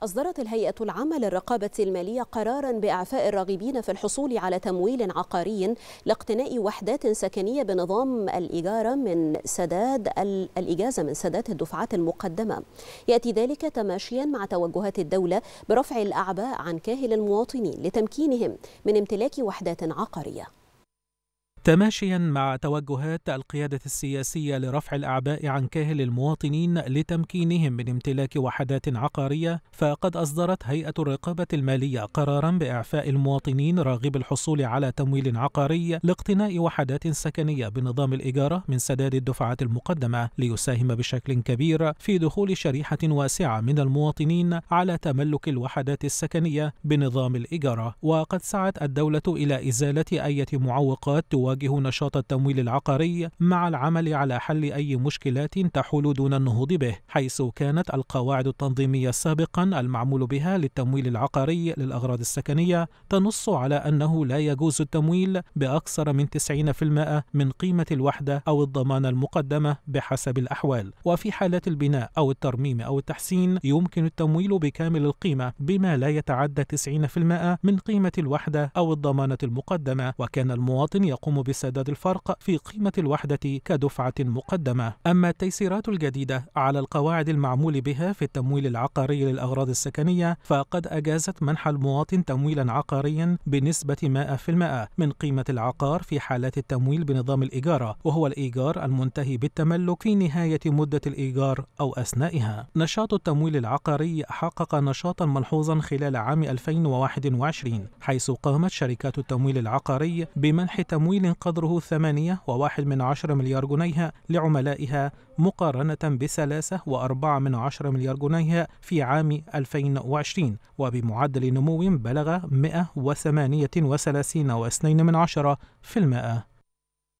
أصدرت الهيئة العامة للرقابة المالية قرارا بإعفاء الراغبين في الحصول على تمويل عقاري لاقتناء وحدات سكنية بنظام الإجارة من سداد الإجازة من سداد الدفعات المقدمة يأتي ذلك تماشيا مع توجهات الدولة برفع الأعباء عن كاهل المواطنين لتمكينهم من امتلاك وحدات عقارية تماشيا مع توجهات القيادة السياسية لرفع الأعباء عن كاهل المواطنين لتمكينهم من امتلاك وحدات عقارية فقد أصدرت هيئة الرقابة المالية قرارا بإعفاء المواطنين راغب الحصول على تمويل عقاري لاقتناء وحدات سكنية بنظام الإجارة من سداد الدفعات المقدمة ليساهم بشكل كبير في دخول شريحة واسعة من المواطنين على تملك الوحدات السكنية بنظام الإجارة وقد سعت الدولة إلى إزالة أي معوقات تواجه تواجه نشاط التمويل العقاري مع العمل على حل أي مشكلات تحول دون النهوض به حيث كانت القواعد التنظيمية سابقا المعمول بها للتمويل العقاري للأغراض السكنية تنص على أنه لا يجوز التمويل بأكثر من 90% من قيمة الوحدة أو الضمان المقدمة بحسب الأحوال وفي حالات البناء أو الترميم أو التحسين يمكن التمويل بكامل القيمة بما لا يتعدى 90% من قيمة الوحدة أو الضمانة المقدمة وكان المواطن يقوم بسداد الفرق في قيمة الوحدة كدفعة مقدمة أما التيسيرات الجديدة على القواعد المعمول بها في التمويل العقاري للأغراض السكنية فقد أجازت منح المواطن تمويلا عقاريا بنسبة 100% من قيمة العقار في حالات التمويل بنظام الإجارة وهو الإيجار المنتهي بالتملك في نهاية مدة الإيجار أو أثنائها نشاط التمويل العقاري حقق نشاطا ملحوظا خلال عام 2021 حيث قامت شركات التمويل العقاري بمنح تمويل قدره 8.1 من عشر مليار جنيه لعملائها مقارنة بثلاثة وأربعة من عشر مليار جنيه في عام 2020 وبمعدل نمو بلغ 138.2 من عشرة في المائة